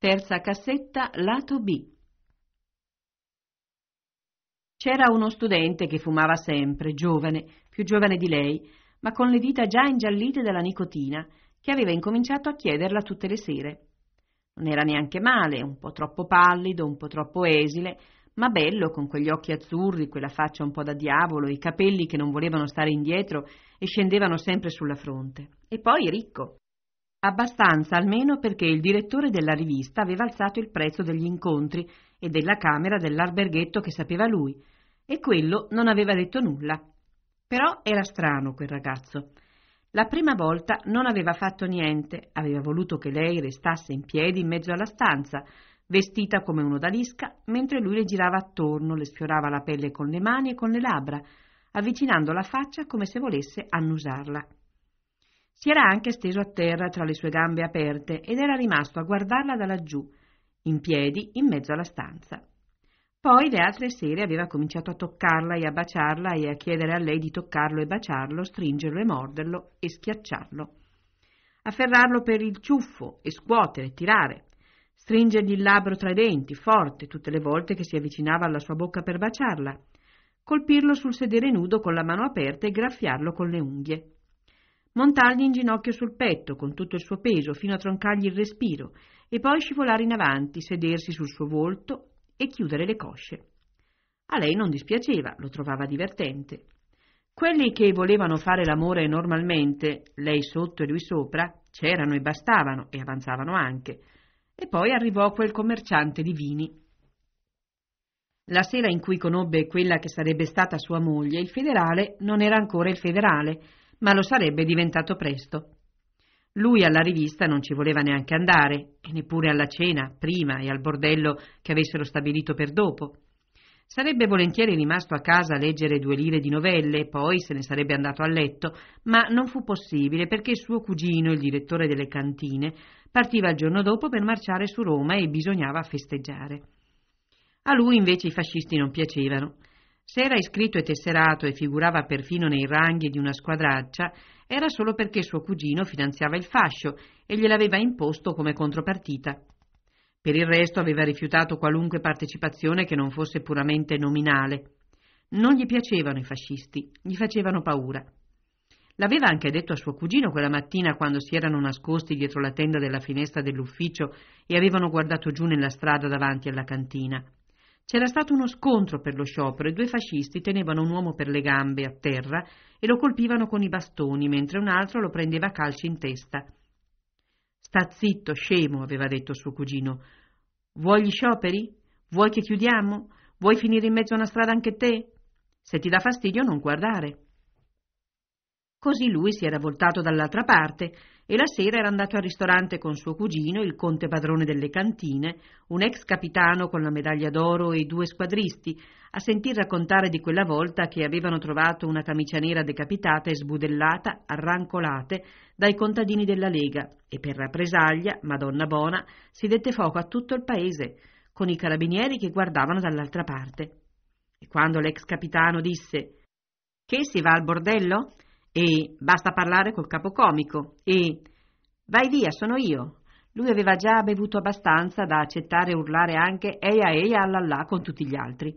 Terza cassetta, lato B. C'era uno studente che fumava sempre, giovane, più giovane di lei, ma con le dita già ingiallite dalla nicotina, che aveva incominciato a chiederla tutte le sere. Non era neanche male, un po' troppo pallido, un po' troppo esile, ma bello con quegli occhi azzurri, quella faccia un po' da diavolo, i capelli che non volevano stare indietro e scendevano sempre sulla fronte. E poi ricco. Abbastanza almeno perché il direttore della rivista aveva alzato il prezzo degli incontri e della camera dell'alberghetto che sapeva lui, e quello non aveva detto nulla. Però era strano quel ragazzo. La prima volta non aveva fatto niente, aveva voluto che lei restasse in piedi in mezzo alla stanza, vestita come un'odalisca, mentre lui le girava attorno, le sfiorava la pelle con le mani e con le labbra, avvicinando la faccia come se volesse annusarla. Si era anche steso a terra tra le sue gambe aperte ed era rimasto a guardarla da laggiù, in piedi, in mezzo alla stanza. Poi le altre sere aveva cominciato a toccarla e a baciarla e a chiedere a lei di toccarlo e baciarlo, stringerlo e morderlo e schiacciarlo. Afferrarlo per il ciuffo e scuotere, tirare. Stringergli il labbro tra i denti, forte, tutte le volte che si avvicinava alla sua bocca per baciarla. Colpirlo sul sedere nudo con la mano aperta e graffiarlo con le unghie montargli in ginocchio sul petto con tutto il suo peso fino a troncargli il respiro e poi scivolare in avanti, sedersi sul suo volto e chiudere le cosce. A lei non dispiaceva, lo trovava divertente. Quelli che volevano fare l'amore normalmente, lei sotto e lui sopra, c'erano e bastavano e avanzavano anche. E poi arrivò quel commerciante di vini. La sera in cui conobbe quella che sarebbe stata sua moglie, il federale non era ancora il federale ma lo sarebbe diventato presto. Lui alla rivista non ci voleva neanche andare, e neppure alla cena prima e al bordello che avessero stabilito per dopo. Sarebbe volentieri rimasto a casa a leggere due lire di novelle poi se ne sarebbe andato a letto, ma non fu possibile perché suo cugino, il direttore delle cantine, partiva il giorno dopo per marciare su Roma e bisognava festeggiare. A lui invece i fascisti non piacevano se era iscritto e tesserato e figurava perfino nei ranghi di una squadraccia, era solo perché suo cugino finanziava il fascio e gliel'aveva imposto come contropartita. Per il resto aveva rifiutato qualunque partecipazione che non fosse puramente nominale. Non gli piacevano i fascisti, gli facevano paura. L'aveva anche detto a suo cugino quella mattina quando si erano nascosti dietro la tenda della finestra dell'ufficio e avevano guardato giù nella strada davanti alla cantina. C'era stato uno scontro per lo sciopero e due fascisti tenevano un uomo per le gambe a terra e lo colpivano con i bastoni, mentre un altro lo prendeva a calci in testa. Sta zitto, scemo, aveva detto suo cugino. Vuoi gli scioperi? Vuoi che chiudiamo? Vuoi finire in mezzo a una strada anche te? Se ti dà fastidio non guardare. Così lui si era voltato dall'altra parte e la sera era andato al ristorante con suo cugino, il conte padrone delle cantine, un ex capitano con la medaglia d'oro e due squadristi, a sentir raccontare di quella volta che avevano trovato una camicia nera decapitata e sbudellata, arrancolate, dai contadini della Lega e per rappresaglia, Madonna Bona, si dette fuoco a tutto il paese, con i carabinieri che guardavano dall'altra parte. E quando l'ex capitano disse Che si va al bordello? e basta parlare col capocomico e vai via, sono io. Lui aveva già bevuto abbastanza da accettare e urlare anche eia eia allallà con tutti gli altri.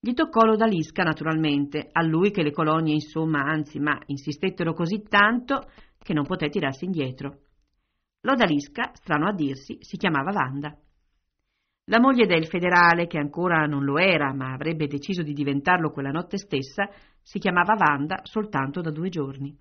Gli toccò l'odalisca naturalmente, a lui che le colonie insomma, anzi, ma insistettero così tanto che non poté tirarsi indietro. L'odalisca, strano a dirsi, si chiamava Wanda. La moglie del federale, che ancora non lo era, ma avrebbe deciso di diventarlo quella notte stessa, si chiamava Vanda soltanto da due giorni.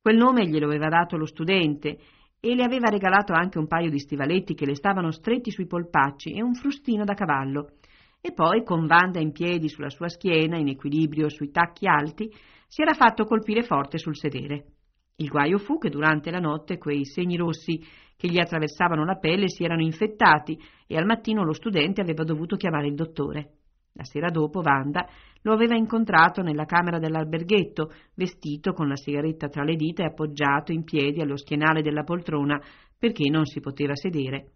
Quel nome glielo aveva dato lo studente e le aveva regalato anche un paio di stivaletti che le stavano stretti sui polpacci e un frustino da cavallo. E poi, con Vanda in piedi sulla sua schiena, in equilibrio sui tacchi alti, si era fatto colpire forte sul sedere. Il guaio fu che durante la notte quei segni rossi che gli attraversavano la pelle si erano infettati e al mattino lo studente aveva dovuto chiamare il dottore. La sera dopo Wanda lo aveva incontrato nella camera dell'alberghetto, vestito con la sigaretta tra le dita e appoggiato in piedi allo schienale della poltrona perché non si poteva sedere.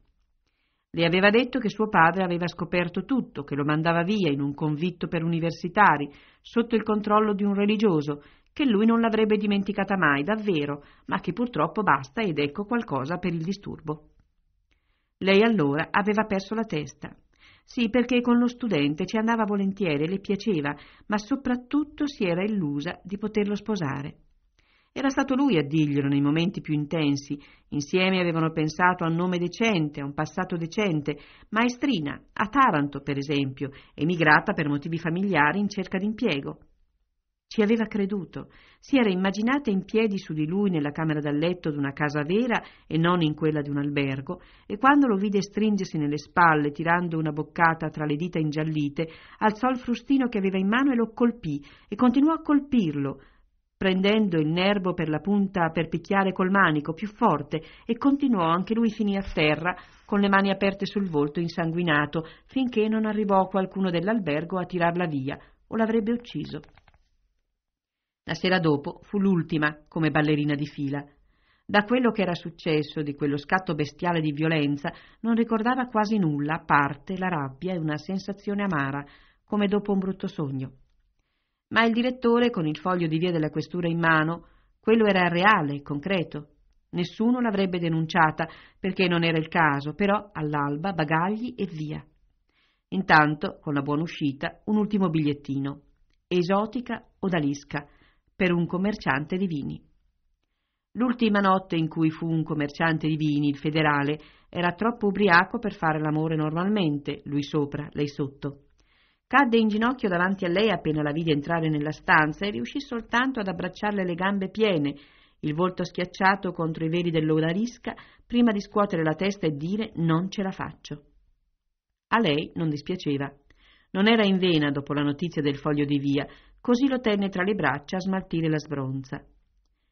Le aveva detto che suo padre aveva scoperto tutto, che lo mandava via in un convitto per universitari, sotto il controllo di un religioso, che lui non l'avrebbe dimenticata mai, davvero, ma che purtroppo basta ed ecco qualcosa per il disturbo. Lei allora aveva perso la testa. Sì, perché con lo studente ci andava volentieri, le piaceva, ma soprattutto si era illusa di poterlo sposare. Era stato lui a dirglielo nei momenti più intensi. Insieme avevano pensato a un nome decente, a un passato decente. Maestrina, a Taranto, per esempio, emigrata per motivi familiari in cerca d'impiego. Ci aveva creduto, si era immaginata in piedi su di lui nella camera da letto d'una casa vera e non in quella di un albergo, e quando lo vide stringersi nelle spalle, tirando una boccata tra le dita ingiallite, alzò il frustino che aveva in mano e lo colpì, e continuò a colpirlo, prendendo il nervo per la punta per picchiare col manico più forte, e continuò anche lui finì a terra, con le mani aperte sul volto insanguinato, finché non arrivò qualcuno dell'albergo a tirarla via, o l'avrebbe ucciso. La sera dopo fu l'ultima come ballerina di fila. Da quello che era successo, di quello scatto bestiale di violenza, non ricordava quasi nulla, a parte la rabbia e una sensazione amara, come dopo un brutto sogno. Ma il direttore, con il foglio di via della questura in mano, quello era reale, concreto. Nessuno l'avrebbe denunciata, perché non era il caso, però all'alba bagagli e via. Intanto, con la buona uscita, un ultimo bigliettino. Esotica odalisca per un commerciante di vini. L'ultima notte in cui fu un commerciante di vini, il federale, era troppo ubriaco per fare l'amore normalmente, lui sopra, lei sotto. Cadde in ginocchio davanti a lei appena la vide entrare nella stanza e riuscì soltanto ad abbracciarle le gambe piene, il volto schiacciato contro i veli dell'odarisca, prima di scuotere la testa e dire non ce la faccio. A lei non dispiaceva. Non era in vena dopo la notizia del foglio di via, così lo tenne tra le braccia a smaltire la sbronza.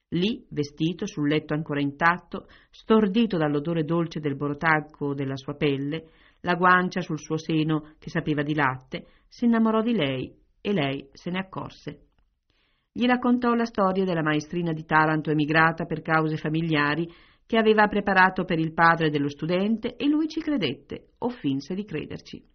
Lì, vestito, sul letto ancora intatto, stordito dall'odore dolce del borotacco della sua pelle, la guancia sul suo seno che sapeva di latte, si innamorò di lei e lei se ne accorse. Gli raccontò la storia della maestrina di Taranto emigrata per cause familiari che aveva preparato per il padre dello studente e lui ci credette o finse di crederci.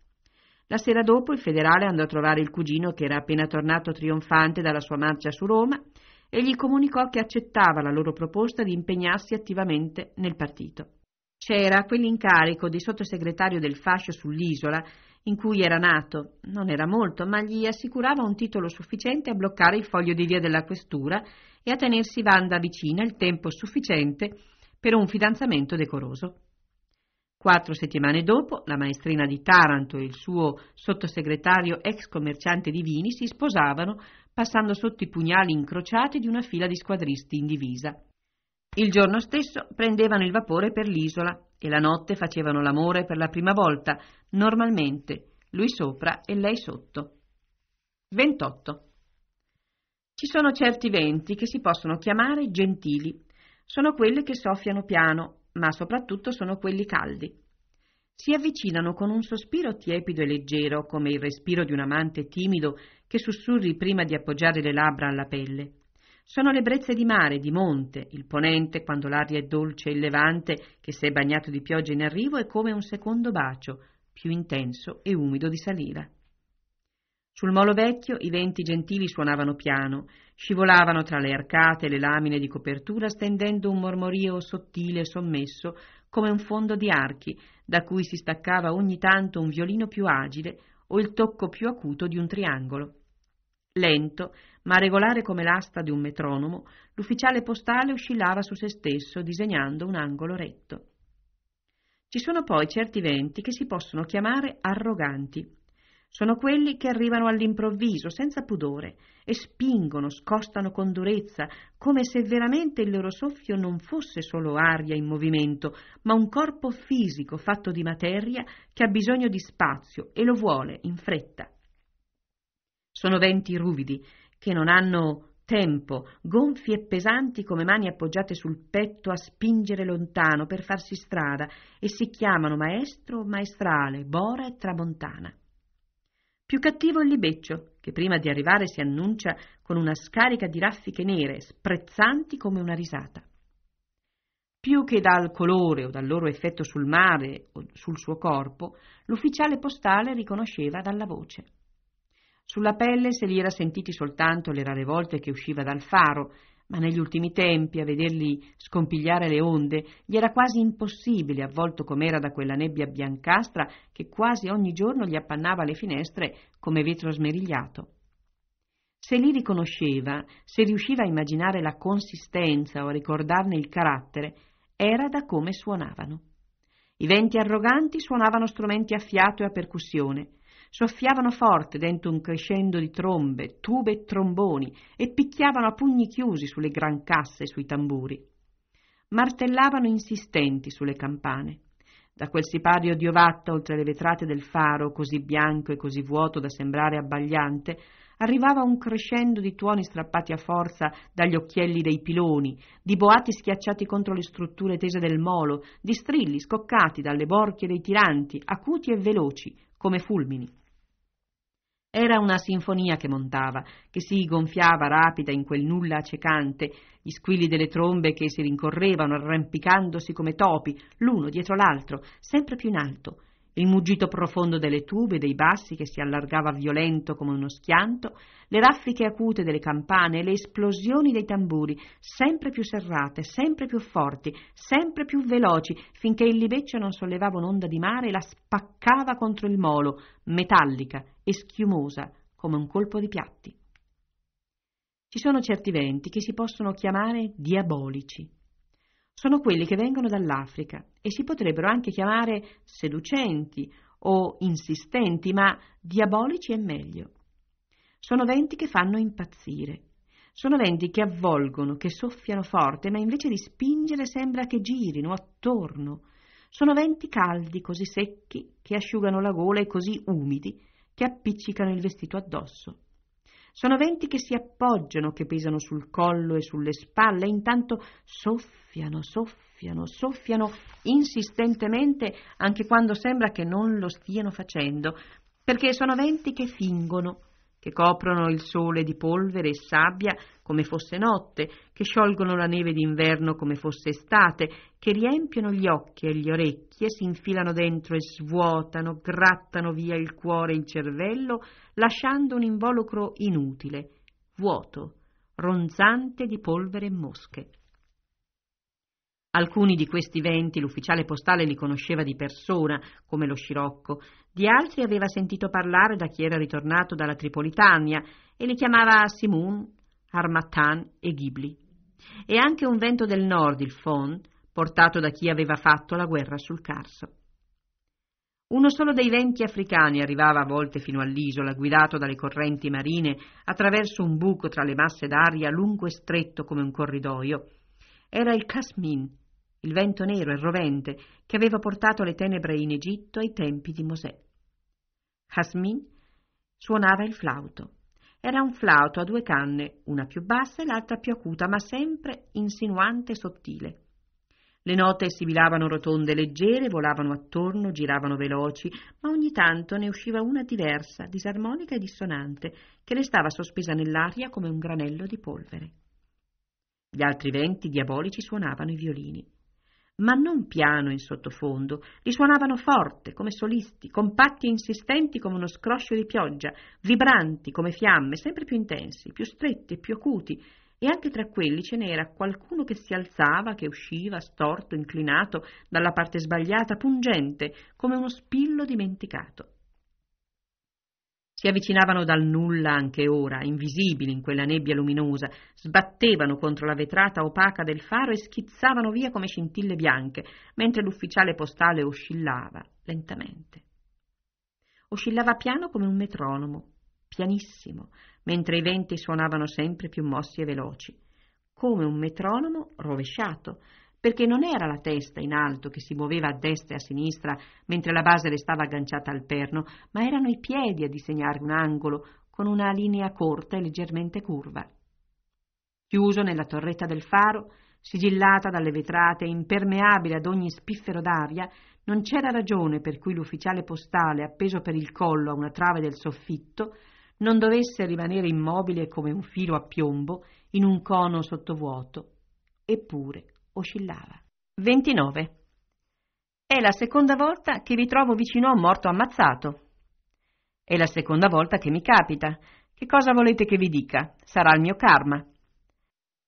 La sera dopo il federale andò a trovare il cugino che era appena tornato trionfante dalla sua marcia su Roma e gli comunicò che accettava la loro proposta di impegnarsi attivamente nel partito. C'era quell'incarico di sottosegretario del fascio sull'isola in cui era nato, non era molto, ma gli assicurava un titolo sufficiente a bloccare il foglio di via della questura e a tenersi Vanda vicina il tempo sufficiente per un fidanzamento decoroso. Quattro settimane dopo, la maestrina di Taranto e il suo sottosegretario ex commerciante di vini si sposavano, passando sotto i pugnali incrociati di una fila di squadristi in divisa. Il giorno stesso prendevano il vapore per l'isola e la notte facevano l'amore per la prima volta, normalmente, lui sopra e lei sotto. 28. Ci sono certi venti che si possono chiamare gentili. Sono quelli che soffiano piano, ma soprattutto sono quelli caldi. Si avvicinano con un sospiro tiepido e leggero, come il respiro di un amante timido che sussurri prima di appoggiare le labbra alla pelle. Sono le brezze di mare, di monte, il ponente quando l'aria è dolce e il levante, che si è bagnato di pioggia in arrivo è come un secondo bacio, più intenso e umido di saliva. Sul molo vecchio i venti gentili suonavano piano, scivolavano tra le arcate e le lamine di copertura stendendo un mormorio sottile e sommesso come un fondo di archi, da cui si staccava ogni tanto un violino più agile o il tocco più acuto di un triangolo. Lento, ma regolare come l'asta di un metronomo, l'ufficiale postale oscillava su se stesso disegnando un angolo retto. Ci sono poi certi venti che si possono chiamare arroganti, sono quelli che arrivano all'improvviso, senza pudore, e spingono, scostano con durezza, come se veramente il loro soffio non fosse solo aria in movimento, ma un corpo fisico fatto di materia che ha bisogno di spazio e lo vuole in fretta. Sono venti ruvidi che non hanno tempo, gonfi e pesanti come mani appoggiate sul petto a spingere lontano per farsi strada e si chiamano maestro, maestrale, bora e tramontana. Più cattivo il libeccio, che prima di arrivare si annuncia con una scarica di raffiche nere, sprezzanti come una risata. Più che dal colore o dal loro effetto sul mare o sul suo corpo, l'ufficiale postale riconosceva dalla voce. Sulla pelle se li era sentiti soltanto le rare volte che usciva dal faro ma negli ultimi tempi a vederli scompigliare le onde gli era quasi impossibile, avvolto com'era da quella nebbia biancastra che quasi ogni giorno gli appannava le finestre come vetro smerigliato. Se li riconosceva, se riusciva a immaginare la consistenza o a ricordarne il carattere, era da come suonavano. I venti arroganti suonavano strumenti a fiato e a percussione, Soffiavano forte dentro un crescendo di trombe, tube e tromboni e picchiavano a pugni chiusi sulle gran casse e sui tamburi. Martellavano insistenti sulle campane. Da quel sipario di ovatta oltre le vetrate del faro, così bianco e così vuoto da sembrare abbagliante, Arrivava un crescendo di tuoni strappati a forza dagli occhielli dei piloni, di boati schiacciati contro le strutture tese del molo, di strilli scoccati dalle borchie dei tiranti, acuti e veloci, come fulmini. Era una sinfonia che montava, che si gonfiava rapida in quel nulla accecante, gli squilli delle trombe che si rincorrevano arrampicandosi come topi, l'uno dietro l'altro, sempre più in alto, il muggito profondo delle tube, dei bassi che si allargava violento come uno schianto, le raffiche acute delle campane, le esplosioni dei tamburi, sempre più serrate, sempre più forti, sempre più veloci, finché il libeccio non sollevava un'onda di mare e la spaccava contro il molo, metallica e schiumosa come un colpo di piatti. Ci sono certi venti che si possono chiamare diabolici sono quelli che vengono dall'Africa e si potrebbero anche chiamare seducenti o insistenti, ma diabolici è meglio. Sono venti che fanno impazzire. Sono venti che avvolgono, che soffiano forte, ma invece di spingere sembra che girino attorno. Sono venti caldi, così secchi, che asciugano la gola e così umidi, che appiccicano il vestito addosso. Sono venti che si appoggiano, che pesano sul collo e sulle spalle, e intanto soffiano, soffiano, soffiano insistentemente anche quando sembra che non lo stiano facendo, perché sono venti che fingono, che coprono il sole di polvere e sabbia come fosse notte, che sciolgono la neve d'inverno come fosse estate, che riempiono gli occhi e gli orecchi e si infilano dentro e svuotano, grattano via il cuore e il cervello, lasciando un involucro inutile, vuoto, ronzante di polvere e mosche. Alcuni di questi venti l'ufficiale postale li conosceva di persona, come lo scirocco, di altri aveva sentito parlare da chi era ritornato dalla Tripolitania e li chiamava Simun, Armattan e Ghibli. E anche un vento del nord, il Fon, portato da chi aveva fatto la guerra sul Carso. Uno solo dei venti africani arrivava a volte fino all'isola, guidato dalle correnti marine, attraverso un buco tra le masse d'aria lungo e stretto come un corridoio. Era il Kasmin, il vento nero e rovente che aveva portato le tenebre in Egitto ai tempi di Mosè. Hasmin suonava il flauto. Era un flauto a due canne, una più bassa e l'altra più acuta, ma sempre insinuante e sottile. Le note sibilavano rotonde leggere, volavano attorno, giravano veloci, ma ogni tanto ne usciva una diversa, disarmonica e dissonante, che restava sospesa nell'aria come un granello di polvere. Gli altri venti diabolici suonavano i violini ma non piano in sottofondo, risuonavano forte come solisti, compatti e insistenti come uno scroscio di pioggia, vibranti come fiamme, sempre più intensi, più stretti e più acuti, e anche tra quelli ce n'era qualcuno che si alzava, che usciva storto, inclinato dalla parte sbagliata, pungente, come uno spillo dimenticato. Si avvicinavano dal nulla anche ora, invisibili in quella nebbia luminosa, sbattevano contro la vetrata opaca del faro e schizzavano via come scintille bianche, mentre l'ufficiale postale oscillava lentamente. Oscillava piano come un metronomo, pianissimo, mentre i venti suonavano sempre più mossi e veloci, come un metronomo rovesciato, perché non era la testa in alto che si muoveva a destra e a sinistra mentre la base restava agganciata al perno, ma erano i piedi a disegnare un angolo con una linea corta e leggermente curva. Chiuso nella torretta del faro, sigillata dalle vetrate e impermeabile ad ogni spiffero d'aria, non c'era ragione per cui l'ufficiale postale, appeso per il collo a una trave del soffitto, non dovesse rimanere immobile come un filo a piombo in un cono sottovuoto. Eppure oscillava. 29. È la seconda volta che vi trovo vicino a un morto ammazzato. È la seconda volta che mi capita. Che cosa volete che vi dica? Sarà il mio karma.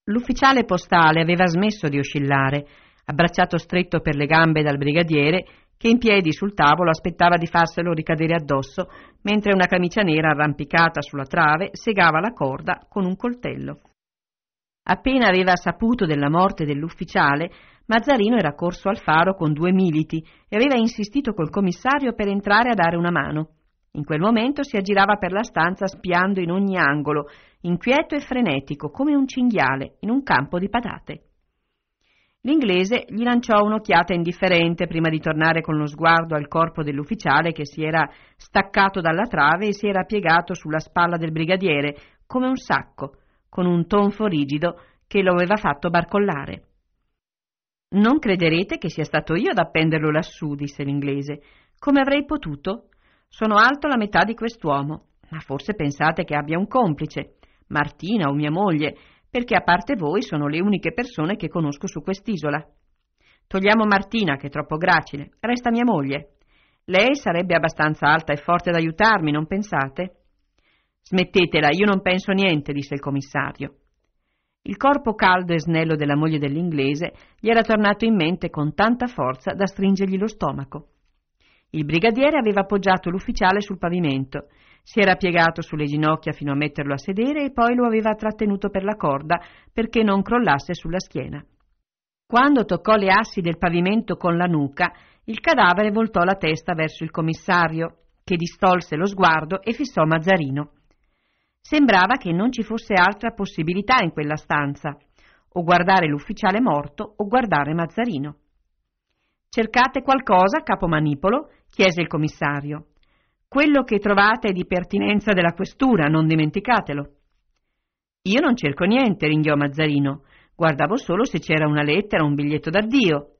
L'ufficiale postale aveva smesso di oscillare, abbracciato stretto per le gambe dal brigadiere che in piedi sul tavolo aspettava di farselo ricadere addosso, mentre una camicia nera arrampicata sulla trave segava la corda con un coltello. Appena aveva saputo della morte dell'ufficiale, Mazzarino era corso al faro con due militi e aveva insistito col commissario per entrare a dare una mano. In quel momento si aggirava per la stanza spiando in ogni angolo, inquieto e frenetico, come un cinghiale in un campo di patate. L'inglese gli lanciò un'occhiata indifferente prima di tornare con lo sguardo al corpo dell'ufficiale che si era staccato dalla trave e si era piegato sulla spalla del brigadiere come un sacco, con un tonfo rigido che lo aveva fatto barcollare. Non crederete che sia stato io ad appenderlo lassù, disse l'inglese. Come avrei potuto? Sono alto la metà di quest'uomo, ma forse pensate che abbia un complice, Martina o mia moglie, perché a parte voi sono le uniche persone che conosco su quest'isola. Togliamo Martina, che è troppo gracile, resta mia moglie. Lei sarebbe abbastanza alta e forte ad aiutarmi, non pensate? Smettetela, io non penso niente, disse il commissario. Il corpo caldo e snello della moglie dell'inglese gli era tornato in mente con tanta forza da stringergli lo stomaco. Il brigadiere aveva appoggiato l'ufficiale sul pavimento, si era piegato sulle ginocchia fino a metterlo a sedere e poi lo aveva trattenuto per la corda perché non crollasse sulla schiena. Quando toccò le assi del pavimento con la nuca, il cadavere voltò la testa verso il commissario, che distolse lo sguardo e fissò Mazzarino. Sembrava che non ci fosse altra possibilità in quella stanza, o guardare l'ufficiale morto o guardare Mazzarino. Cercate qualcosa, capo manipolo? chiese il commissario. Quello che trovate è di pertinenza della questura, non dimenticatelo. Io non cerco niente, ringhiò Mazzarino. Guardavo solo se c'era una lettera o un biglietto d'addio.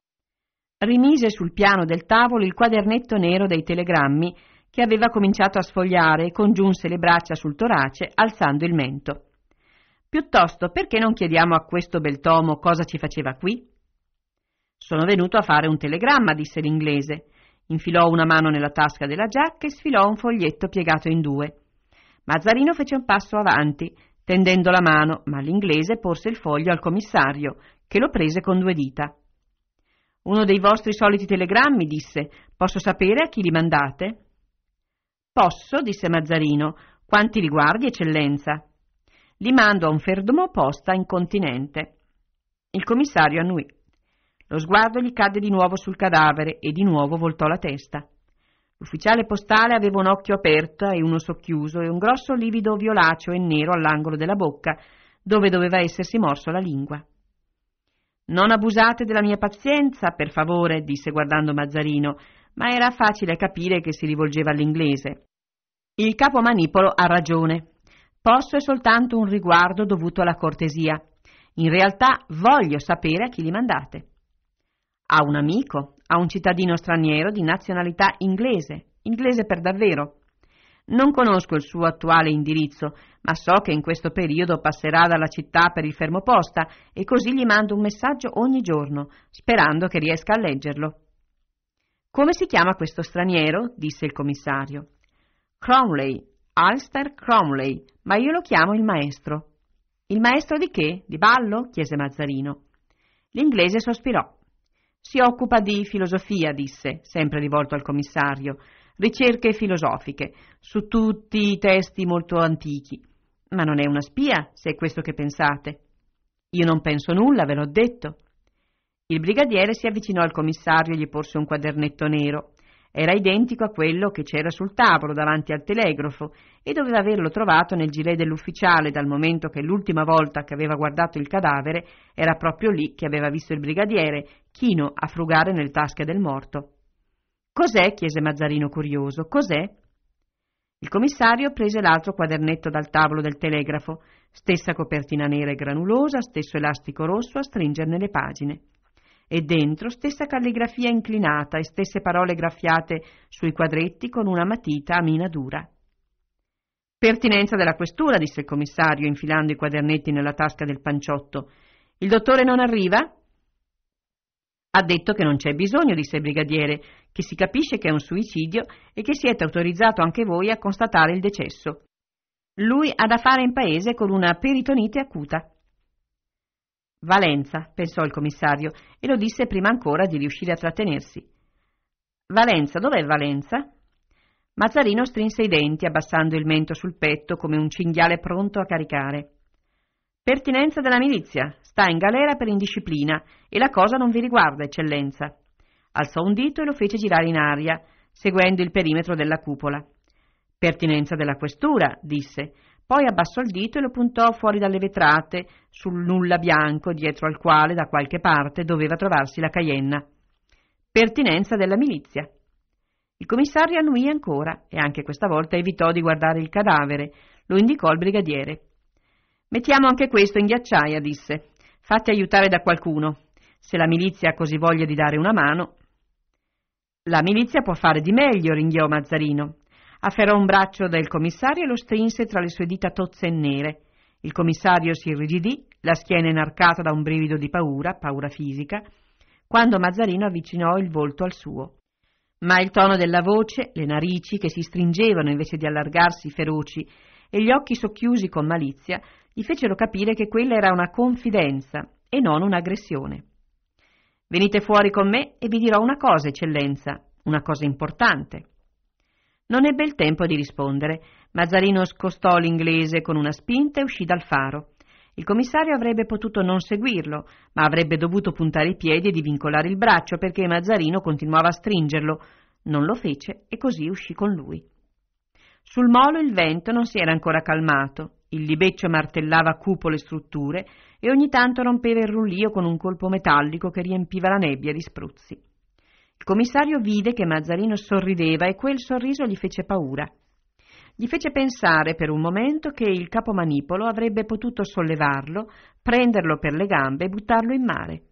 Rimise sul piano del tavolo il quadernetto nero dei telegrammi che aveva cominciato a sfogliare e congiunse le braccia sul torace, alzando il mento. Piuttosto, perché non chiediamo a questo bel tomo cosa ci faceva qui? Sono venuto a fare un telegramma, disse l'inglese. Infilò una mano nella tasca della giacca e sfilò un foglietto piegato in due. Mazzarino fece un passo avanti, tendendo la mano, ma l'inglese porse il foglio al commissario, che lo prese con due dita. Uno dei vostri soliti telegrammi, disse. Posso sapere a chi li mandate? Posso, disse Mazzarino. Quanti riguardi, eccellenza? Li mando a un fermo posta in continente. Il commissario annuì. Lo sguardo gli cadde di nuovo sul cadavere e di nuovo voltò la testa. L'ufficiale postale aveva un occhio aperto e uno socchiuso e un grosso livido violaceo e nero all'angolo della bocca, dove doveva essersi morso la lingua. Non abusate della mia pazienza, per favore, disse guardando Mazzarino ma era facile capire che si rivolgeva all'inglese. Il capo manipolo ha ragione. Posso è soltanto un riguardo dovuto alla cortesia. In realtà voglio sapere a chi li mandate. A un amico, a un cittadino straniero di nazionalità inglese, inglese per davvero. Non conosco il suo attuale indirizzo, ma so che in questo periodo passerà dalla città per il fermo posta e così gli mando un messaggio ogni giorno, sperando che riesca a leggerlo. Come si chiama questo straniero? disse il commissario. Cromley, Alster Cromley, ma io lo chiamo il maestro. Il maestro di che? Di ballo? chiese Mazzarino. L'inglese sospirò. Si occupa di filosofia, disse, sempre rivolto al commissario, ricerche filosofiche, su tutti i testi molto antichi. Ma non è una spia, se è questo che pensate. Io non penso nulla, ve l'ho detto. Il brigadiere si avvicinò al commissario e gli porse un quadernetto nero. Era identico a quello che c'era sul tavolo davanti al telegrafo e doveva averlo trovato nel gilet dell'ufficiale dal momento che l'ultima volta che aveva guardato il cadavere era proprio lì che aveva visto il brigadiere, chino a frugare nelle tasche del morto. Cos'è? chiese Mazzarino curioso. Cos'è? Il commissario prese l'altro quadernetto dal tavolo del telegrafo, stessa copertina nera e granulosa, stesso elastico rosso a stringerne le pagine e dentro stessa calligrafia inclinata e stesse parole graffiate sui quadretti con una matita a mina dura. Pertinenza della questura, disse il commissario, infilando i quadernetti nella tasca del panciotto. Il dottore non arriva? Ha detto che non c'è bisogno, disse il brigadiere, che si capisce che è un suicidio e che siete autorizzato anche voi a constatare il decesso. Lui ha da fare in paese con una peritonite acuta. Valenza, pensò il commissario, e lo disse prima ancora di riuscire a trattenersi. Valenza, dov'è Valenza? Mazzarino strinse i denti, abbassando il mento sul petto come un cinghiale pronto a caricare. Pertinenza della milizia, sta in galera per indisciplina e la cosa non vi riguarda, eccellenza. Alzò un dito e lo fece girare in aria, seguendo il perimetro della cupola. Pertinenza della questura, disse, poi abbassò il dito e lo puntò fuori dalle vetrate, sul nulla bianco dietro al quale da qualche parte doveva trovarsi la Cayenna. Pertinenza della milizia. Il commissario annuì ancora e anche questa volta evitò di guardare il cadavere. Lo indicò al brigadiere. Mettiamo anche questo in ghiacciaia, disse. Fate aiutare da qualcuno. Se la milizia ha così voglia di dare una mano. La milizia può fare di meglio, ringhiò Mazzarino. Afferrò un braccio del commissario e lo strinse tra le sue dita tozze e nere. Il commissario si irrigidì, la schiena inarcata da un brivido di paura, paura fisica, quando Mazzarino avvicinò il volto al suo. Ma il tono della voce, le narici che si stringevano invece di allargarsi feroci e gli occhi socchiusi con malizia gli fecero capire che quella era una confidenza e non un'aggressione. Venite fuori con me e vi dirò una cosa, eccellenza, una cosa importante. Non ebbe il tempo di rispondere. Mazzarino scostò l'inglese con una spinta e uscì dal faro. Il commissario avrebbe potuto non seguirlo, ma avrebbe dovuto puntare i piedi e divincolare il braccio perché Mazzarino continuava a stringerlo. Non lo fece e così uscì con lui. Sul molo il vento non si era ancora calmato, il libeccio martellava cupo le strutture e ogni tanto rompeva il rullio con un colpo metallico che riempiva la nebbia di spruzzi. Il commissario vide che Mazzarino sorrideva e quel sorriso gli fece paura. Gli fece pensare per un momento che il capo manipolo avrebbe potuto sollevarlo, prenderlo per le gambe e buttarlo in mare.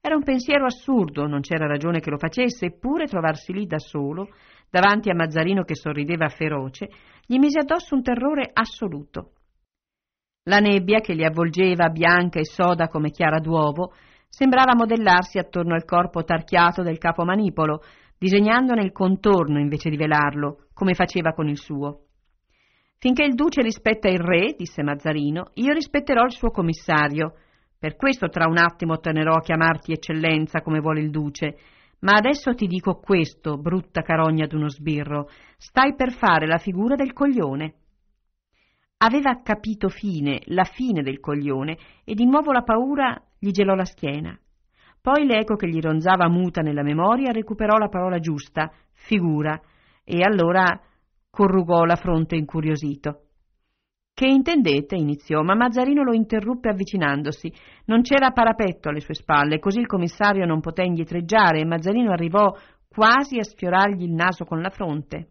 Era un pensiero assurdo, non c'era ragione che lo facesse, eppure trovarsi lì da solo, davanti a Mazzarino che sorrideva feroce, gli mise addosso un terrore assoluto. La nebbia che li avvolgeva bianca e soda come chiara d'uovo sembrava modellarsi attorno al corpo tarchiato del capo manipolo, disegnandone il contorno invece di velarlo, come faceva con il suo. Finché il duce rispetta il re, disse Mazzarino, io rispetterò il suo commissario. Per questo tra un attimo tornerò a chiamarti eccellenza come vuole il duce. Ma adesso ti dico questo, brutta carogna d'uno sbirro, stai per fare la figura del coglione aveva capito fine, la fine del coglione, e di nuovo la paura gli gelò la schiena. Poi l'eco che gli ronzava muta nella memoria recuperò la parola giusta, figura, e allora corrugò la fronte incuriosito. Che intendete? iniziò, ma Mazzarino lo interruppe avvicinandosi. Non c'era parapetto alle sue spalle, così il commissario non poté indietreggiare e Mazzarino arrivò quasi a sfiorargli il naso con la fronte.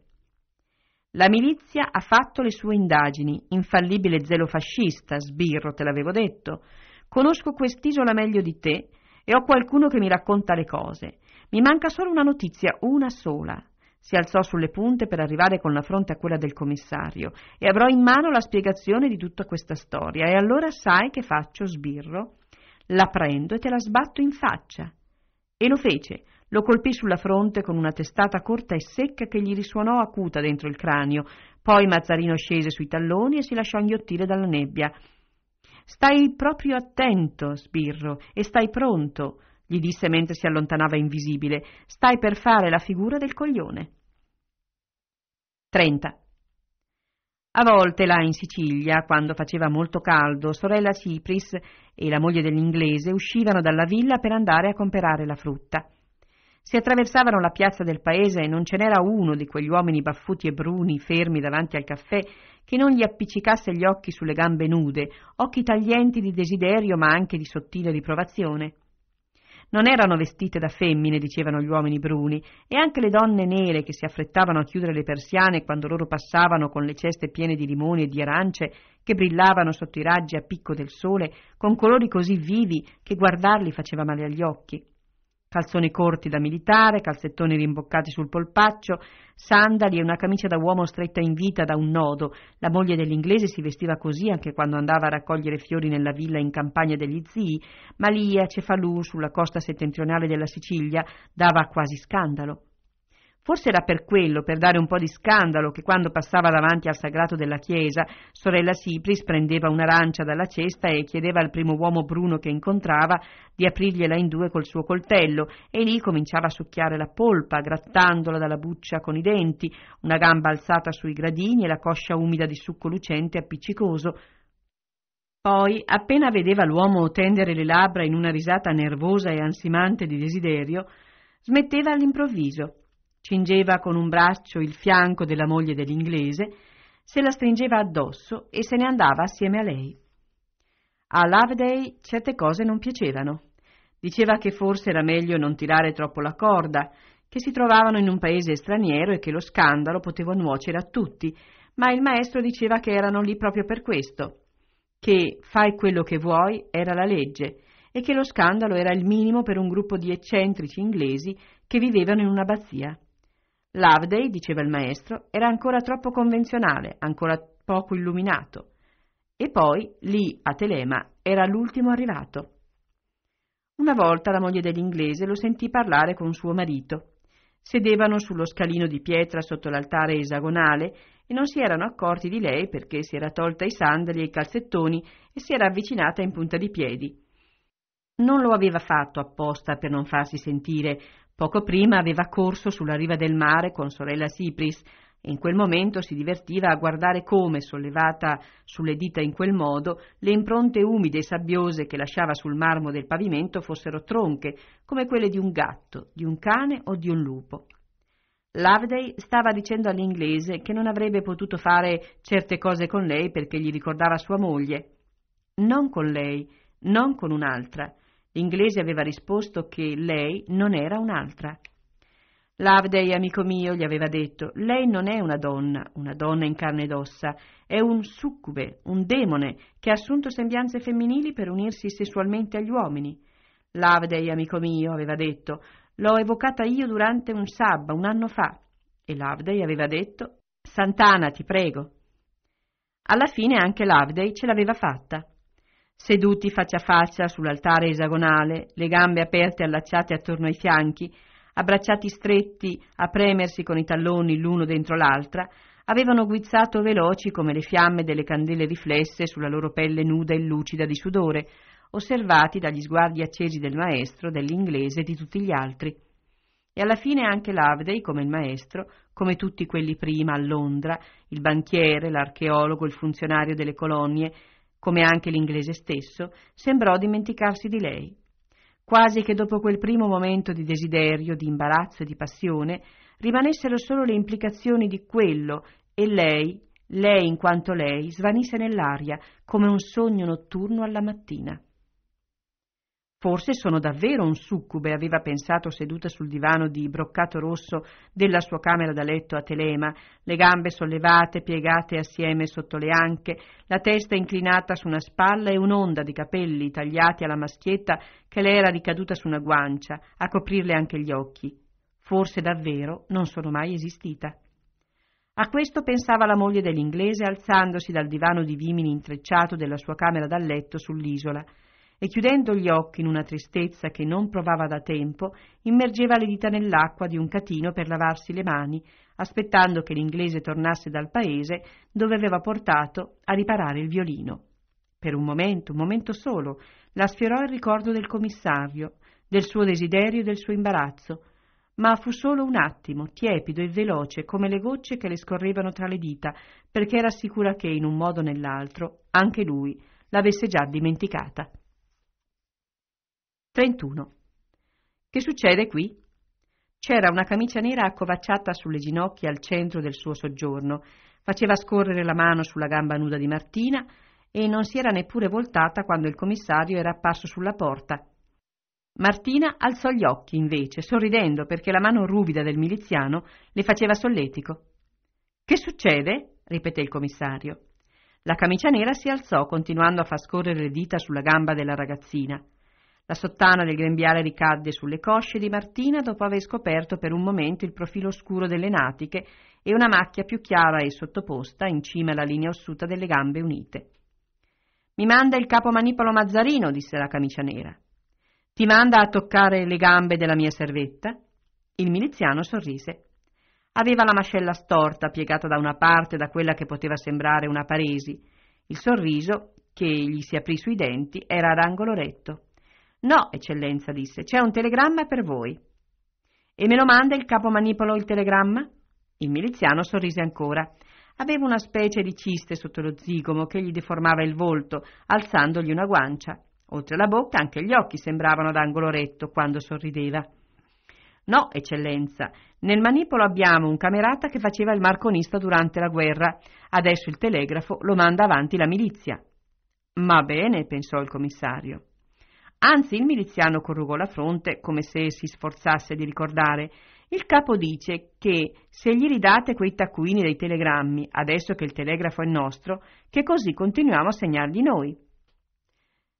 La milizia ha fatto le sue indagini, infallibile zelo fascista, sbirro, te l'avevo detto. Conosco quest'isola meglio di te e ho qualcuno che mi racconta le cose. Mi manca solo una notizia, una sola. Si alzò sulle punte per arrivare con la fronte a quella del commissario e avrò in mano la spiegazione di tutta questa storia. E allora sai che faccio, sbirro? La prendo e te la sbatto in faccia. E lo fece. Lo colpì sulla fronte con una testata corta e secca che gli risuonò acuta dentro il cranio. Poi Mazzarino scese sui talloni e si lasciò inghiottire dalla nebbia. Stai proprio attento, sbirro, e stai pronto, gli disse mentre si allontanava invisibile. Stai per fare la figura del coglione. 30. A volte là in Sicilia, quando faceva molto caldo, sorella Cipris e la moglie dell'inglese uscivano dalla villa per andare a comperare la frutta. Si attraversavano la piazza del paese e non ce n'era uno di quegli uomini baffuti e bruni fermi davanti al caffè che non gli appiccicasse gli occhi sulle gambe nude, occhi taglienti di desiderio ma anche di sottile riprovazione. Non erano vestite da femmine, dicevano gli uomini bruni, e anche le donne nere che si affrettavano a chiudere le persiane quando loro passavano con le ceste piene di limoni e di arance che brillavano sotto i raggi a picco del sole, con colori così vivi che guardarli faceva male agli occhi. Calzoni corti da militare, calzettoni rimboccati sul polpaccio, sandali e una camicia da uomo stretta in vita da un nodo. La moglie dell'inglese si vestiva così anche quando andava a raccogliere fiori nella villa in campagna degli zii, ma lì a Cefalù, sulla costa settentrionale della Sicilia, dava quasi scandalo. Forse era per quello, per dare un po' di scandalo, che quando passava davanti al sagrato della chiesa, sorella Sipris prendeva un'arancia dalla cesta e chiedeva al primo uomo bruno che incontrava di aprirgliela in due col suo coltello, e lì cominciava a succhiare la polpa, grattandola dalla buccia con i denti, una gamba alzata sui gradini e la coscia umida di succo lucente appiccicoso, poi, appena vedeva l'uomo tendere le labbra in una risata nervosa e ansimante di desiderio, smetteva all'improvviso Cingeva con un braccio il fianco della moglie dell'inglese, se la stringeva addosso e se ne andava assieme a lei. A Loveday certe cose non piacevano. Diceva che forse era meglio non tirare troppo la corda, che si trovavano in un paese straniero e che lo scandalo poteva nuocere a tutti, ma il maestro diceva che erano lì proprio per questo, che fai quello che vuoi era la legge e che lo scandalo era il minimo per un gruppo di eccentrici inglesi che vivevano in un'abbazia. Loveday, diceva il maestro, era ancora troppo convenzionale, ancora poco illuminato. E poi, lì, a Telema, era l'ultimo arrivato. Una volta la moglie dell'inglese lo sentì parlare con suo marito. Sedevano sullo scalino di pietra sotto l'altare esagonale e non si erano accorti di lei perché si era tolta i sandali e i calzettoni e si era avvicinata in punta di piedi. Non lo aveva fatto apposta per non farsi sentire, Poco prima aveva corso sulla riva del mare con sorella Sipris e in quel momento si divertiva a guardare come, sollevata sulle dita in quel modo, le impronte umide e sabbiose che lasciava sul marmo del pavimento fossero tronche, come quelle di un gatto, di un cane o di un lupo. Loveday stava dicendo all'inglese che non avrebbe potuto fare certe cose con lei perché gli ricordava sua moglie. Non con lei, non con un'altra. L'inglese aveva risposto che lei non era un'altra. Loveday, amico mio, gli aveva detto, lei non è una donna, una donna in carne ed ossa, è un succube, un demone, che ha assunto sembianze femminili per unirsi sessualmente agli uomini. Loveday, amico mio, aveva detto, l'ho evocata io durante un sabba, un anno fa. E Loveday aveva detto, Sant'Ana, ti prego. Alla fine anche Loveday ce l'aveva fatta. Seduti faccia a faccia sull'altare esagonale, le gambe aperte allacciate attorno ai fianchi, abbracciati stretti a premersi con i talloni l'uno dentro l'altra, avevano guizzato veloci come le fiamme delle candele riflesse sulla loro pelle nuda e lucida di sudore, osservati dagli sguardi accesi del maestro, dell'inglese e di tutti gli altri. E alla fine anche l'Avdei, come il maestro, come tutti quelli prima a Londra, il banchiere, l'archeologo, il funzionario delle colonie, come anche l'inglese stesso, sembrò dimenticarsi di lei. Quasi che dopo quel primo momento di desiderio, di imbarazzo e di passione, rimanessero solo le implicazioni di quello e lei, lei in quanto lei, svanisse nell'aria come un sogno notturno alla mattina. Forse sono davvero un succube, aveva pensato seduta sul divano di broccato rosso della sua camera da letto a Telema, le gambe sollevate, piegate assieme sotto le anche, la testa inclinata su una spalla e un'onda di capelli tagliati alla maschietta che le era ricaduta su una guancia, a coprirle anche gli occhi. Forse davvero non sono mai esistita. A questo pensava la moglie dell'inglese alzandosi dal divano di vimini intrecciato della sua camera da letto sull'isola e chiudendo gli occhi in una tristezza che non provava da tempo, immergeva le dita nell'acqua di un catino per lavarsi le mani, aspettando che l'inglese tornasse dal paese dove aveva portato a riparare il violino. Per un momento, un momento solo, la sfiorò il ricordo del commissario, del suo desiderio e del suo imbarazzo, ma fu solo un attimo, tiepido e veloce come le gocce che le scorrevano tra le dita, perché era sicura che, in un modo o nell'altro, anche lui l'avesse già dimenticata. 31. Che succede qui? C'era una camicia nera accovacciata sulle ginocchia al centro del suo soggiorno, faceva scorrere la mano sulla gamba nuda di Martina e non si era neppure voltata quando il commissario era apparso sulla porta. Martina alzò gli occhi invece, sorridendo perché la mano ruvida del miliziano le faceva solletico. Che succede? ripeté il commissario. La camicia nera si alzò, continuando a far scorrere le dita sulla gamba della ragazzina. La sottana del grembiale ricadde sulle cosce di Martina dopo aver scoperto per un momento il profilo scuro delle natiche e una macchia più chiara e sottoposta in cima alla linea ossuta delle gambe unite. Mi manda il capo manipolo Mazzarino, disse la camicia nera. Ti manda a toccare le gambe della mia servetta? Il miliziano sorrise. Aveva la mascella storta, piegata da una parte da quella che poteva sembrare una paresi. Il sorriso, che gli si aprì sui denti, era ad angolo retto. No, eccellenza, disse, c'è un telegramma per voi. E me lo manda il capo manipolo il telegramma? Il miliziano sorrise ancora. Aveva una specie di ciste sotto lo zigomo che gli deformava il volto, alzandogli una guancia. Oltre la bocca anche gli occhi sembravano ad angolo retto quando sorrideva. No, eccellenza, nel manipolo abbiamo un camerata che faceva il marconista durante la guerra. Adesso il telegrafo lo manda avanti la milizia. Ma bene, pensò il commissario. Anzi, il miliziano corrugò la fronte come se si sforzasse di ricordare. Il capo dice che se gli ridate quei taccuini dei telegrammi, adesso che il telegrafo è nostro, che così continuiamo a segnargli noi.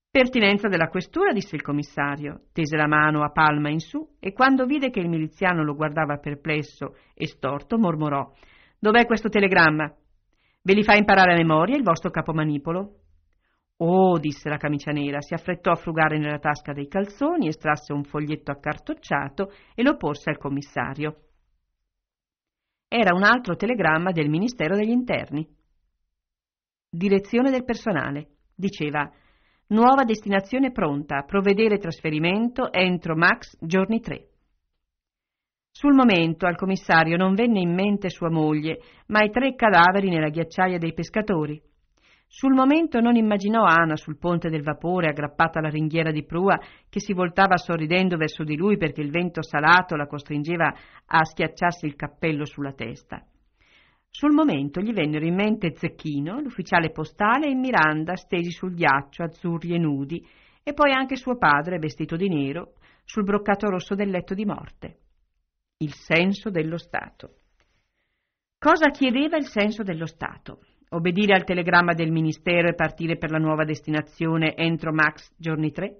Pertinenza della questura, disse il commissario. Tese la mano a palma in su e quando vide che il miliziano lo guardava perplesso e storto, mormorò: Dov'è questo telegramma? Ve li fa imparare a memoria il vostro capomanipolo? Oh, disse la camicia nera, si affrettò a frugare nella tasca dei calzoni, estrasse un foglietto accartocciato e lo porse al commissario. Era un altro telegramma del Ministero degli Interni. Direzione del personale. Diceva Nuova destinazione pronta, provvedere trasferimento entro max giorni 3. Sul momento al commissario non venne in mente sua moglie, ma i tre cadaveri nella ghiacciaia dei pescatori sul momento non immaginò Ana sul ponte del vapore aggrappata alla ringhiera di prua che si voltava sorridendo verso di lui perché il vento salato la costringeva a schiacciarsi il cappello sulla testa. Sul momento gli vennero in mente Zecchino, l'ufficiale postale e Miranda stesi sul ghiaccio, azzurri e nudi, e poi anche suo padre, vestito di nero, sul broccato rosso del letto di morte. Il senso dello Stato. Cosa chiedeva il senso dello Stato? Obbedire al telegramma del Ministero e partire per la nuova destinazione entro max giorni 3?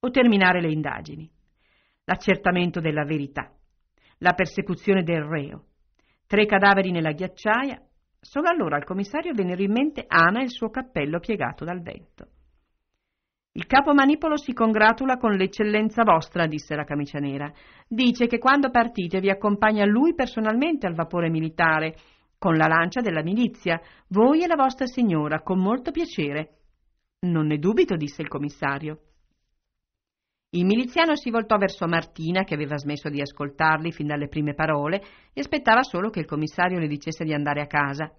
O terminare le indagini? L'accertamento della verità? La persecuzione del reo? Tre cadaveri nella ghiacciaia? Solo allora al commissario vennero in mente Ana e il suo cappello piegato dal vento. Il capo manipolo si congratula con l'eccellenza vostra, disse la camicia nera. Dice che quando partite vi accompagna lui personalmente al vapore militare con la lancia della milizia, voi e la vostra signora, con molto piacere. Non ne dubito, disse il commissario. Il miliziano si voltò verso Martina, che aveva smesso di ascoltarli fin dalle prime parole e aspettava solo che il commissario le dicesse di andare a casa.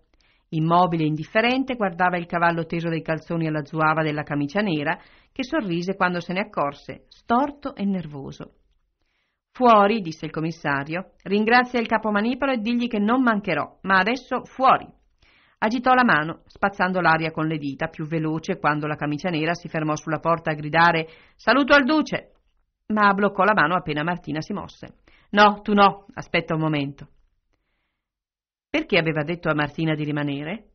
Immobile e indifferente, guardava il cavallo teso dai calzoni alla zuava della camicia nera, che sorrise quando se ne accorse, storto e nervoso. Fuori, disse il commissario, ringrazia il capo manipolo e digli che non mancherò, ma adesso fuori. Agitò la mano, spazzando l'aria con le dita, più veloce quando la camicia nera si fermò sulla porta a gridare Saluto al duce! Ma bloccò la mano appena Martina si mosse. No, tu no, aspetta un momento. Perché aveva detto a Martina di rimanere?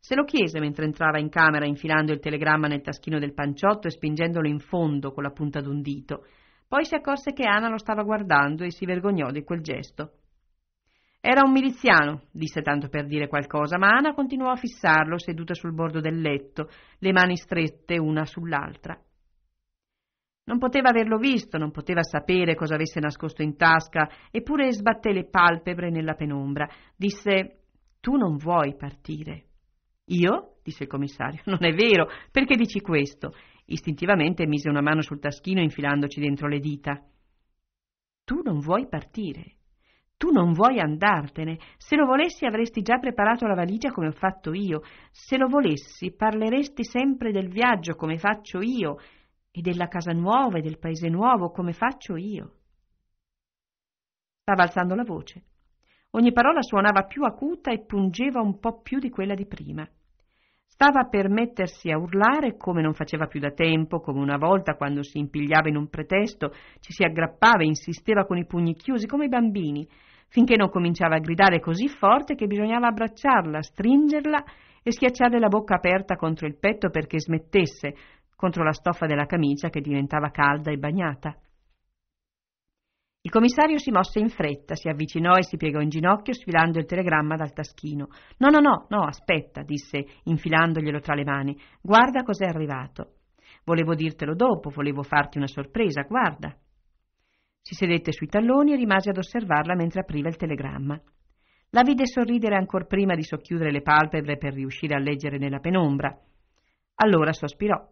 Se lo chiese mentre entrava in camera infilando il telegramma nel taschino del panciotto e spingendolo in fondo con la punta d'un dito, poi si accorse che Anna lo stava guardando e si vergognò di quel gesto. Era un miliziano, disse tanto per dire qualcosa, ma Anna continuò a fissarlo seduta sul bordo del letto, le mani strette una sull'altra. Non poteva averlo visto, non poteva sapere cosa avesse nascosto in tasca, eppure sbatté le palpebre nella penombra. Disse Tu non vuoi partire. Io? disse il commissario. Non è vero, perché dici questo? Istintivamente mise una mano sul taschino infilandoci dentro le dita. Tu non vuoi partire. Tu non vuoi andartene. Se lo volessi avresti già preparato la valigia come ho fatto io. Se lo volessi parleresti sempre del viaggio come faccio io e della casa nuova e del paese nuovo come faccio io. Stava alzando la voce. Ogni parola suonava più acuta e pungeva un po' più di quella di prima. Stava per mettersi a urlare come non faceva più da tempo, come una volta quando si impigliava in un pretesto, ci si aggrappava e insisteva con i pugni chiusi come i bambini, finché non cominciava a gridare così forte che bisognava abbracciarla, stringerla e schiacciarle la bocca aperta contro il petto perché smettesse, contro la stoffa della camicia che diventava calda e bagnata. Il commissario si mosse in fretta, si avvicinò e si piegò in ginocchio, sfilando il telegramma dal taschino. No, no, no, no, aspetta, disse, infilandoglielo tra le mani. Guarda cos'è arrivato. Volevo dirtelo dopo, volevo farti una sorpresa, guarda. Si sedette sui talloni e rimase ad osservarla mentre apriva il telegramma. La vide sorridere ancor prima di socchiudere le palpebre per riuscire a leggere nella penombra. Allora sospirò.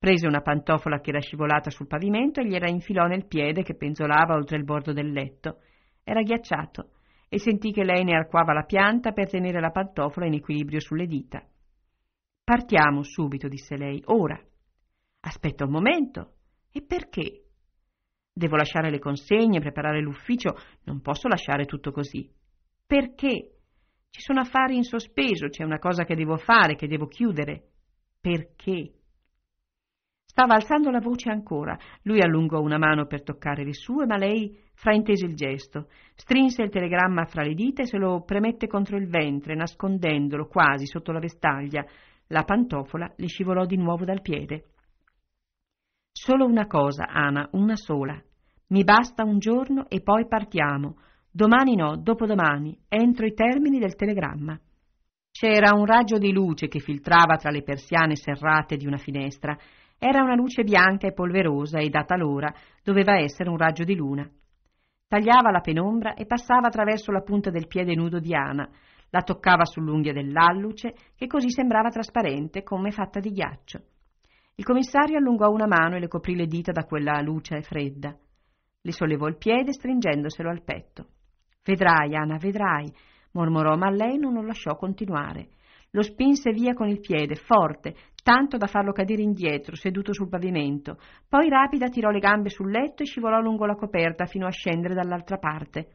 Prese una pantofola che era scivolata sul pavimento e gliela infilò nel piede che penzolava oltre il bordo del letto. Era ghiacciato e sentì che lei ne arcuava la pianta per tenere la pantofola in equilibrio sulle dita. Partiamo subito, disse lei, ora. Aspetta un momento. E perché? Devo lasciare le consegne, preparare l'ufficio, non posso lasciare tutto così. Perché? Ci sono affari in sospeso, c'è una cosa che devo fare, che devo chiudere. Perché? Stava alzando la voce ancora. Lui allungò una mano per toccare le sue, ma lei fraintese il gesto, strinse il telegramma fra le dita e se lo premette contro il ventre, nascondendolo quasi sotto la vestaglia. La pantofola le scivolò di nuovo dal piede. Solo una cosa, Ana, una sola. Mi basta un giorno e poi partiamo. Domani no, dopodomani, entro i termini del telegramma. C'era un raggio di luce che filtrava tra le persiane serrate di una finestra era una luce bianca e polverosa e, data l'ora, doveva essere un raggio di luna. Tagliava la penombra e passava attraverso la punta del piede nudo di Ana, la toccava sull'unghia dell'alluce, che così sembrava trasparente, come fatta di ghiaccio. Il commissario allungò una mano e le coprì le dita da quella luce fredda. Le sollevò il piede stringendoselo al petto. Vedrai, Ana, vedrai, mormorò, ma lei non lo lasciò continuare. Lo spinse via con il piede, forte, tanto da farlo cadere indietro, seduto sul pavimento. Poi rapida tirò le gambe sul letto e scivolò lungo la coperta fino a scendere dall'altra parte.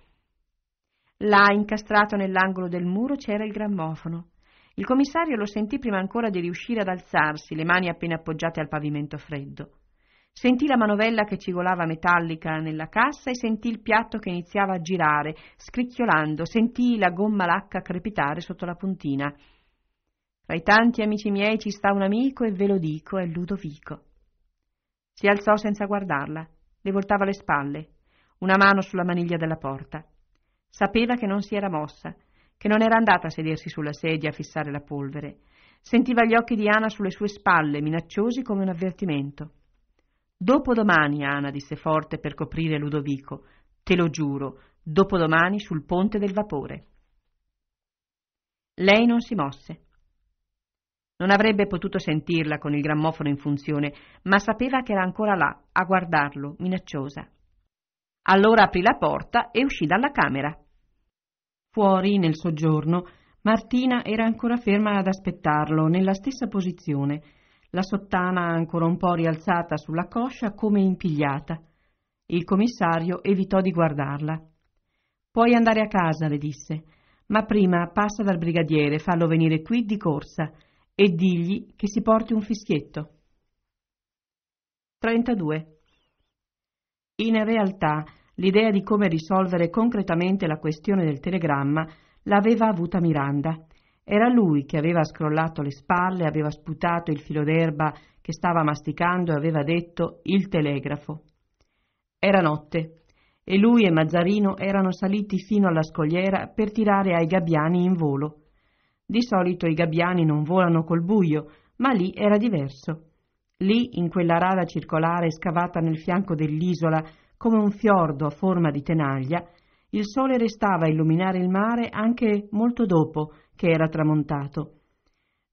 Là, incastrato nell'angolo del muro, c'era il grammofono. Il commissario lo sentì prima ancora di riuscire ad alzarsi, le mani appena appoggiate al pavimento freddo. Sentì la manovella che cigolava metallica nella cassa e sentì il piatto che iniziava a girare, scricchiolando, sentì la gomma lacca crepitare sotto la puntina. Tra i tanti amici miei ci sta un amico e ve lo dico, è Ludovico. Si alzò senza guardarla, le voltava le spalle, una mano sulla maniglia della porta. Sapeva che non si era mossa, che non era andata a sedersi sulla sedia a fissare la polvere. Sentiva gli occhi di Ana sulle sue spalle, minacciosi come un avvertimento. Dopodomani, Ana disse forte per coprire Ludovico, te lo giuro, dopodomani sul ponte del vapore. Lei non si mosse. Non avrebbe potuto sentirla con il grammofono in funzione, ma sapeva che era ancora là, a guardarlo, minacciosa. Allora aprì la porta e uscì dalla camera. Fuori, nel soggiorno, Martina era ancora ferma ad aspettarlo, nella stessa posizione, la sottana ancora un po' rialzata sulla coscia come impigliata. Il commissario evitò di guardarla. Puoi andare a casa, le disse, ma prima passa dal brigadiere, fallo venire qui di corsa e digli che si porti un fischietto. 32. In realtà l'idea di come risolvere concretamente la questione del telegramma l'aveva avuta Miranda. Era lui che aveva scrollato le spalle, aveva sputato il filo d'erba che stava masticando e aveva detto il telegrafo. Era notte e lui e Mazzarino erano saliti fino alla scogliera per tirare ai gabbiani in volo. Di solito i gabbiani non volano col buio, ma lì era diverso. Lì, in quella rada circolare scavata nel fianco dell'isola, come un fiordo a forma di tenaglia, il sole restava a illuminare il mare anche molto dopo che era tramontato.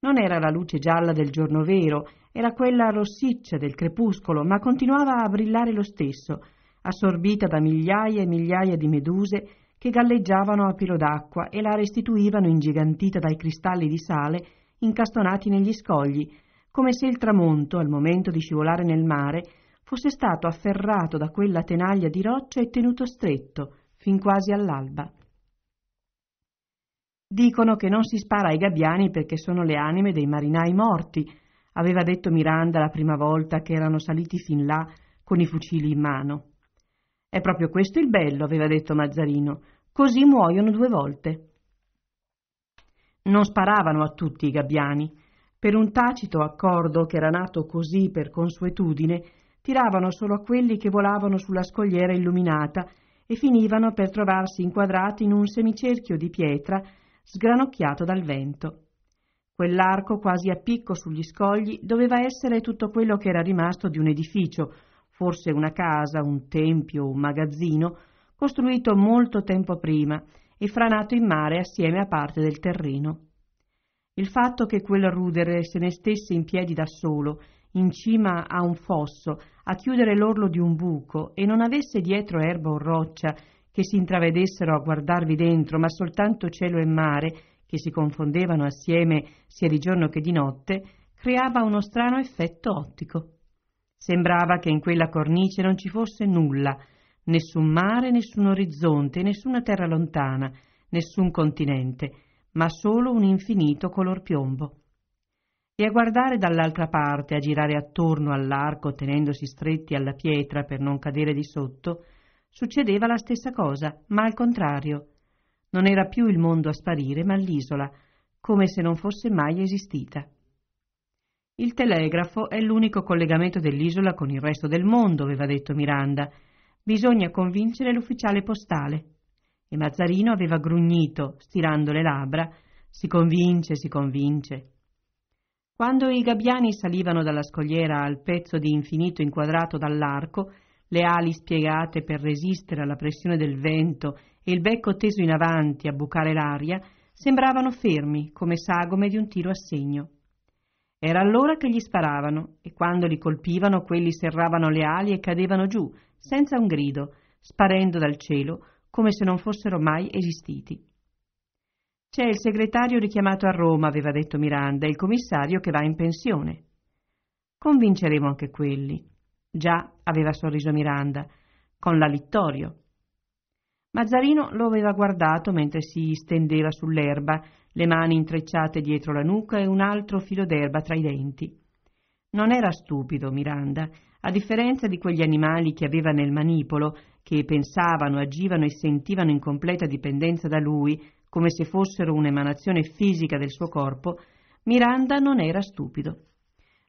Non era la luce gialla del giorno vero, era quella rossiccia del crepuscolo, ma continuava a brillare lo stesso, assorbita da migliaia e migliaia di meduse che galleggiavano a pilo d'acqua e la restituivano ingigantita dai cristalli di sale incastonati negli scogli, come se il tramonto, al momento di scivolare nel mare, fosse stato afferrato da quella tenaglia di roccia e tenuto stretto, fin quasi all'alba. Dicono che non si spara ai gabbiani perché sono le anime dei marinai morti, aveva detto Miranda la prima volta che erano saliti fin là con i fucili in mano. È proprio questo il bello, aveva detto Mazzarino. Così muoiono due volte. Non sparavano a tutti i gabbiani. Per un tacito accordo che era nato così per consuetudine, tiravano solo a quelli che volavano sulla scogliera illuminata e finivano per trovarsi inquadrati in un semicerchio di pietra sgranocchiato dal vento. Quell'arco quasi a picco sugli scogli doveva essere tutto quello che era rimasto di un edificio, forse una casa, un tempio, un magazzino, costruito molto tempo prima e franato in mare assieme a parte del terreno. Il fatto che quel rudere se ne stesse in piedi da solo, in cima a un fosso, a chiudere l'orlo di un buco e non avesse dietro erba o roccia che si intravedessero a guardarvi dentro, ma soltanto cielo e mare che si confondevano assieme sia di giorno che di notte, creava uno strano effetto ottico. Sembrava che in quella cornice non ci fosse nulla, nessun mare, nessun orizzonte, nessuna terra lontana, nessun continente, ma solo un infinito color piombo. E a guardare dall'altra parte, a girare attorno all'arco tenendosi stretti alla pietra per non cadere di sotto, succedeva la stessa cosa, ma al contrario. Non era più il mondo a sparire, ma l'isola, come se non fosse mai esistita. Il telegrafo è l'unico collegamento dell'isola con il resto del mondo, aveva detto Miranda. Bisogna convincere l'ufficiale postale. E Mazzarino aveva grugnito, stirando le labbra. Si convince, si convince. Quando i gabbiani salivano dalla scogliera al pezzo di infinito inquadrato dall'arco, le ali spiegate per resistere alla pressione del vento e il becco teso in avanti a bucare l'aria, sembravano fermi come sagome di un tiro a segno. Era allora che gli sparavano e quando li colpivano quelli serravano le ali e cadevano giù, senza un grido, sparendo dal cielo come se non fossero mai esistiti. C'è il segretario richiamato a Roma, aveva detto Miranda, e il commissario che va in pensione. Convinceremo anche quelli. Già, aveva sorriso Miranda, con la Littorio. Mazzarino lo aveva guardato mentre si stendeva sull'erba, le mani intrecciate dietro la nuca e un altro filo d'erba tra i denti. Non era stupido Miranda, a differenza di quegli animali che aveva nel manipolo, che pensavano, agivano e sentivano in completa dipendenza da lui, come se fossero un'emanazione fisica del suo corpo, Miranda non era stupido.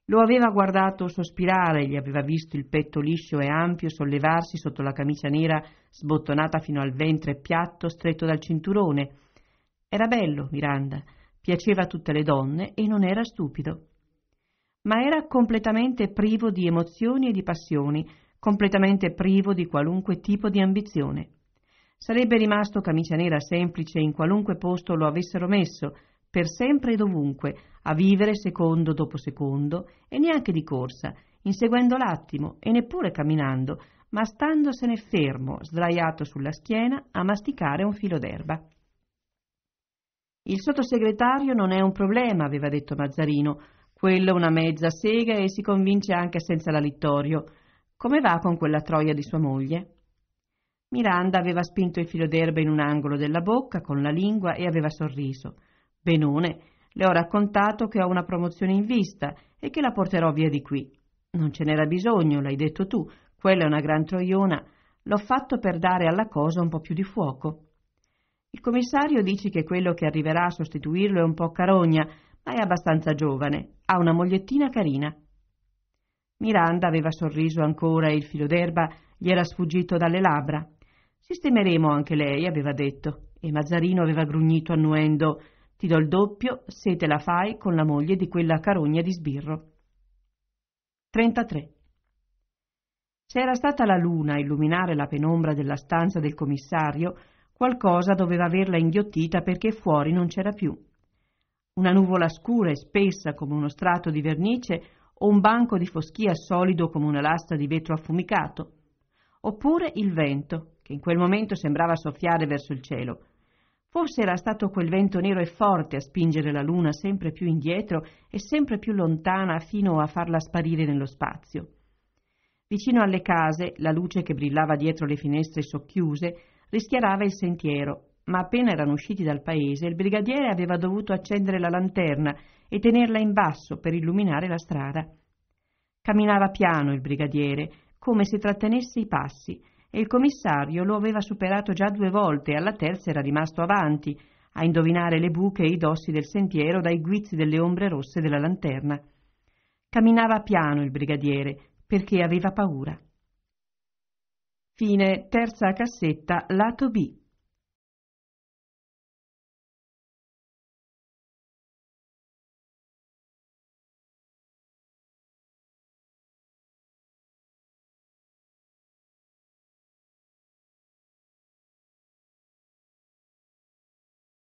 Lo aveva guardato sospirare, gli aveva visto il petto liscio e ampio sollevarsi sotto la camicia nera sbottonata fino al ventre piatto stretto dal cinturone. Era bello, Miranda, piaceva a tutte le donne e non era stupido. Ma era completamente privo di emozioni e di passioni, completamente privo di qualunque tipo di ambizione. Sarebbe rimasto camicia nera semplice in qualunque posto lo avessero messo, per sempre e dovunque, a vivere secondo dopo secondo, e neanche di corsa, inseguendo l'attimo e neppure camminando, ma standosene fermo, sdraiato sulla schiena, a masticare un filo d'erba. Il sottosegretario non è un problema, aveva detto Mazzarino. Quello una mezza sega e si convince anche senza la Littorio. Come va con quella troia di sua moglie? Miranda aveva spinto il filo d'erba in un angolo della bocca con la lingua e aveva sorriso. Benone, le ho raccontato che ho una promozione in vista e che la porterò via di qui. Non ce n'era bisogno, l'hai detto tu, quella è una gran troiona. L'ho fatto per dare alla cosa un po' più di fuoco. Il commissario dice che quello che arriverà a sostituirlo è un po' carogna, ma è abbastanza giovane, ha una mogliettina carina. Miranda aveva sorriso ancora e il filo d'erba gli era sfuggito dalle labbra. Sistemeremo anche lei, aveva detto, e Mazzarino aveva grugnito annuendo ti do il doppio se te la fai con la moglie di quella carogna di sbirro. 33. Se era stata la luna a illuminare la penombra della stanza del commissario, qualcosa doveva averla inghiottita perché fuori non c'era più. Una nuvola scura e spessa come uno strato di vernice o un banco di foschia solido come una lastra di vetro affumicato. Oppure il vento, che in quel momento sembrava soffiare verso il cielo. Forse era stato quel vento nero e forte a spingere la luna sempre più indietro e sempre più lontana fino a farla sparire nello spazio. Vicino alle case, la luce che brillava dietro le finestre socchiuse rischiarava il sentiero, ma appena erano usciti dal paese il brigadiere aveva dovuto accendere la lanterna e tenerla in basso per illuminare la strada. Camminava piano il brigadiere, come se trattenesse i passi, e il commissario lo aveva superato già due volte, e alla terza era rimasto avanti, a indovinare le buche e i dossi del sentiero dai guizzi delle ombre rosse della lanterna. Camminava piano il brigadiere, perché aveva paura. Fine terza cassetta, lato B.